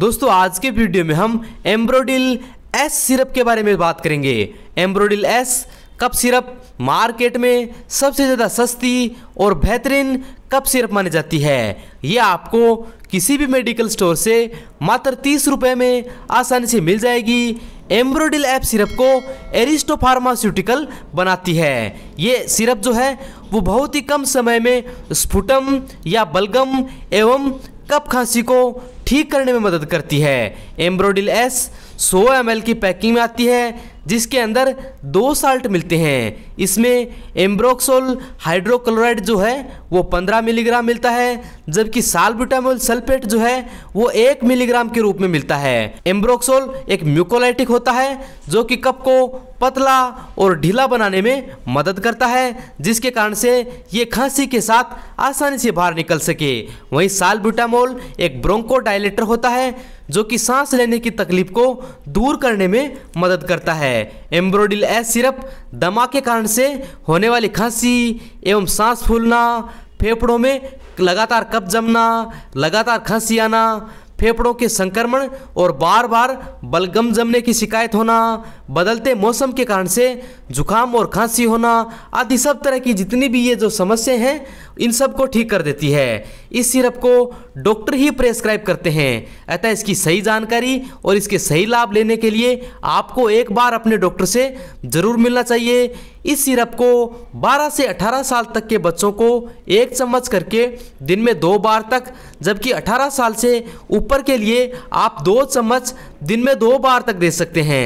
दोस्तों आज के वीडियो में हम एम्ब्रोडिल एस सिरप के बारे में बात करेंगे एम्ब्रोडिल एस कप सिरप मार्केट में सबसे ज़्यादा सस्ती और बेहतरीन कप सिरप मानी जाती है ये आपको किसी भी मेडिकल स्टोर से मात्र तीस रुपये में आसानी से मिल जाएगी एम्ब्रोडिल एप सिरप को एरिस्टो फार्मास्यूटिकल बनाती है ये सिरप जो है वो बहुत ही कम समय में स्फुटम या बलगम एवं कप खांसी को ठीक करने में मदद करती है एम्ब्रोडिल एस 100 एम की पैकिंग में आती है जिसके अंदर दो साल्ट मिलते हैं इसमें एम्ब्रोक्सोल हाइड्रोक्लोराइड जो है वो 15 मिलीग्राम मिलता है जबकि साल्ब्यूटामोल सल्फेट जो है वो एक मिलीग्राम के रूप में मिलता है एम्ब्रोक्सोल एक म्यूकोलाइटिक होता है जो कि कप को पतला और ढीला बनाने में मदद करता है जिसके कारण से ये खांसी के साथ आसानी से बाहर निकल सके वहीं साल्ब्यूटामोल एक ब्रोंको होता है जो कि सांस लेने की तकलीफ को दूर करने में मदद करता है एम्ब्रोडिल ए सिरप दमा के कारण से होने वाली खांसी एवं सांस फूलना फेफड़ों में लगातार कप जमना लगातार खांसी आना फेफड़ों के संक्रमण और बार बार बलगम जमने की शिकायत होना बदलते मौसम के कारण से जुकाम और खांसी होना आदि सब तरह की जितनी भी ये जो समस्याएं हैं इन सब को ठीक कर देती है इस सिरप को डॉक्टर ही प्रेस्क्राइब करते हैं अतः इसकी सही जानकारी और इसके सही लाभ लेने के लिए आपको एक बार अपने डॉक्टर से ज़रूर मिलना चाहिए इस सिरप को 12 से 18 साल तक के बच्चों को एक चम्मच करके दिन में दो बार तक जबकि 18 साल से ऊपर के लिए आप दो चम्मच दिन में दो बार तक दे सकते हैं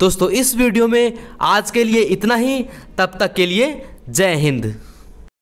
दोस्तों इस वीडियो में आज के लिए इतना ही तब तक के लिए जय हिंद